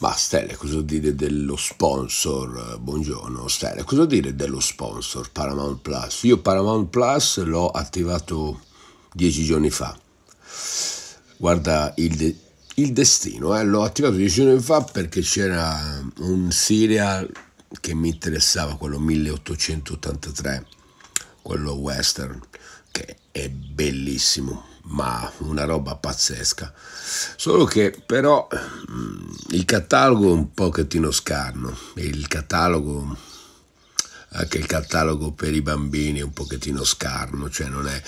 Ma Stella, cosa dire dello sponsor? Buongiorno Stella, cosa dire dello sponsor Paramount Plus? Io Paramount Plus l'ho attivato dieci giorni fa. Guarda il, de- il destino, eh? l'ho attivato dieci giorni fa perché c'era un serial che mi interessava, quello 1883, quello western che è bellissimo, ma una roba pazzesca. Solo che però mm, il catalogo è un pochettino scarno, il catalogo anche il catalogo per i bambini è un pochettino scarno, cioè non è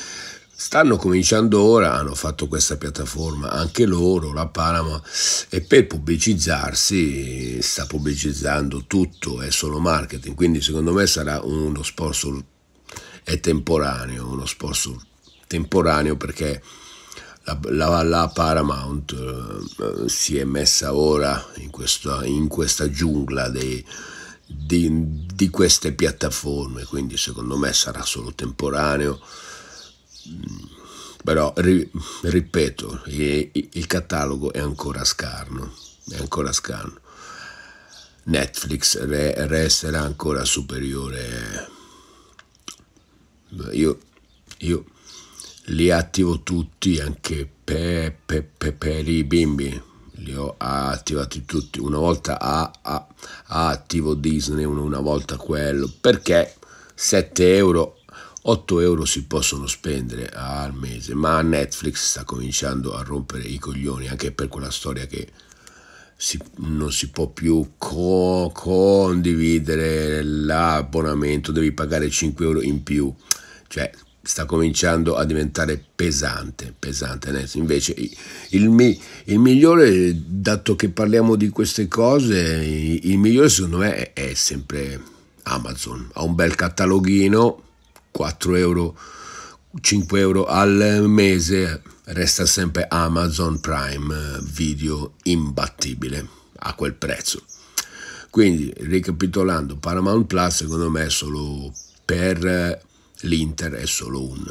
stanno cominciando ora, hanno fatto questa piattaforma anche loro, la Panama, e per pubblicizzarsi sta pubblicizzando tutto, è solo marketing, quindi secondo me sarà uno sponsor è temporaneo uno sponsor temporaneo perché la, la, la Paramount eh, si è messa ora in questa, in questa giungla dei, di, di, queste piattaforme, quindi secondo me sarà solo temporaneo. Mm, però ri, ripeto, il, il catalogo è ancora scarno, è ancora scarno. Netflix resterà ancora superiore. Io io li attivo tutti, anche per, per, per, per i bimbi, li ho attivati tutti, una volta a, a, a attivo Disney, una volta quello, perché 7 euro 8 euro si possono spendere al mese, ma Netflix sta cominciando a rompere i coglioni anche per quella storia che si, non si può più co- condividere l'abbonamento, devi pagare 5 euro in più. Cioè, sta cominciando a diventare pesante, pesante. Invece il, mi, il, migliore, dato che parliamo di queste cose, il migliore secondo me è, è sempre Amazon. Ha un bel cataloghino, 4 euro, 5 euro al mese, resta sempre Amazon Prime Video imbattibile a quel prezzo. Quindi, ricapitolando, Paramount Plus secondo me è solo per l'Inter è solo un,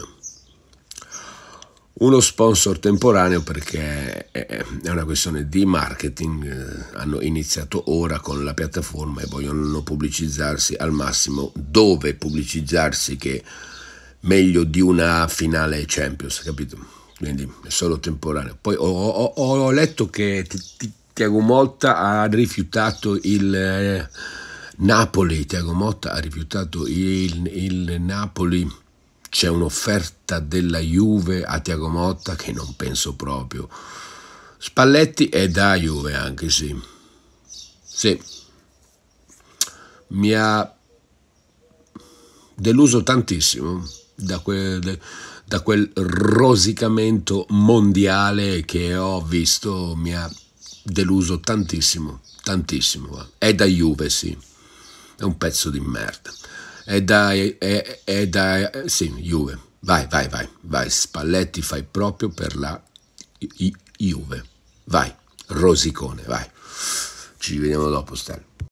uno sponsor temporaneo perché è una questione di marketing, eh, hanno iniziato ora con la piattaforma e vogliono pubblicizzarsi al massimo dove pubblicizzarsi che meglio di una finale Champions, capito? Quindi è solo temporaneo. Poi ho, ho, ho letto che Tiago Motta ha rifiutato il... Eh, Napoli, Tiago Motta ha rifiutato il, il Napoli c'è un'offerta della Juve a Tiago Motta che non penso proprio. Spalletti è da Juve anche, sì. Sì. Mi ha deluso tantissimo da quel, da quel rosicamento mondiale che ho visto, mi ha deluso tantissimo, tantissimo. È da Juve, sì è un pezzo di merda. È da, è, è da sì, Juve. Vai, vai, vai, vai. Spalletti fai proprio per la I, Juve. Vai, Rosicone, vai. Ci vediamo dopo, Stella.